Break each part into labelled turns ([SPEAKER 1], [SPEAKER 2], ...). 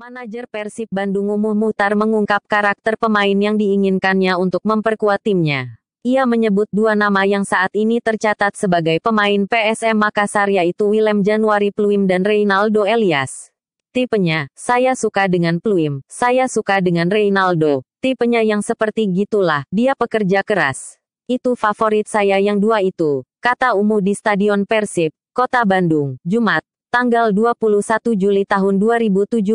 [SPEAKER 1] Manajer Persib Bandung Umuh Mutar mengungkap karakter pemain yang diinginkannya untuk memperkuat timnya. Ia menyebut dua nama yang saat ini tercatat sebagai pemain PSM Makassar yaitu Willem Januari Pluim dan Reinaldo Elias. Tipenya, saya suka dengan Pluim, saya suka dengan Reinaldo. Tipenya yang seperti gitulah, dia pekerja keras. Itu favorit saya yang dua itu, kata Umuh di Stadion Persib, Kota Bandung, Jumat, tanggal 21 Juli tahun 2017.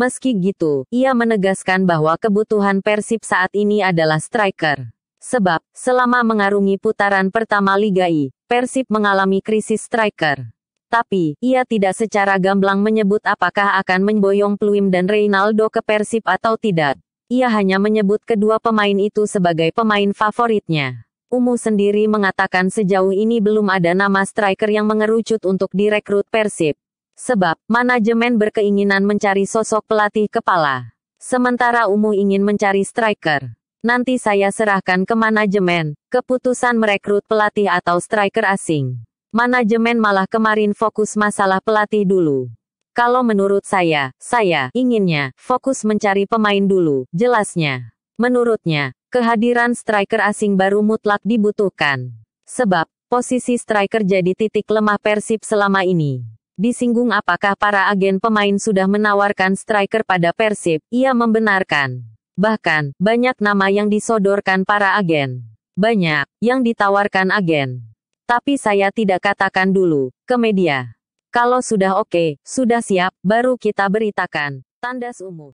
[SPEAKER 1] Meski gitu, ia menegaskan bahwa kebutuhan Persib saat ini adalah striker. Sebab, selama mengarungi putaran pertama Liga I, Persib mengalami krisis striker. Tapi, ia tidak secara gamblang menyebut apakah akan memboyong Pluim dan Reinaldo ke Persib atau tidak. Ia hanya menyebut kedua pemain itu sebagai pemain favoritnya. Umu sendiri mengatakan sejauh ini belum ada nama striker yang mengerucut untuk direkrut Persib. Sebab, manajemen berkeinginan mencari sosok pelatih kepala. Sementara Umu ingin mencari striker. Nanti saya serahkan ke manajemen, keputusan merekrut pelatih atau striker asing. Manajemen malah kemarin fokus masalah pelatih dulu. Kalau menurut saya, saya inginnya fokus mencari pemain dulu, jelasnya. Menurutnya, Kehadiran striker asing baru mutlak dibutuhkan. Sebab, posisi striker jadi titik lemah Persib selama ini. Disinggung apakah para agen pemain sudah menawarkan striker pada Persib, ia membenarkan. Bahkan, banyak nama yang disodorkan para agen. Banyak, yang ditawarkan agen. Tapi saya tidak katakan dulu, ke media. Kalau sudah oke, okay, sudah siap, baru kita beritakan. Tandas umum.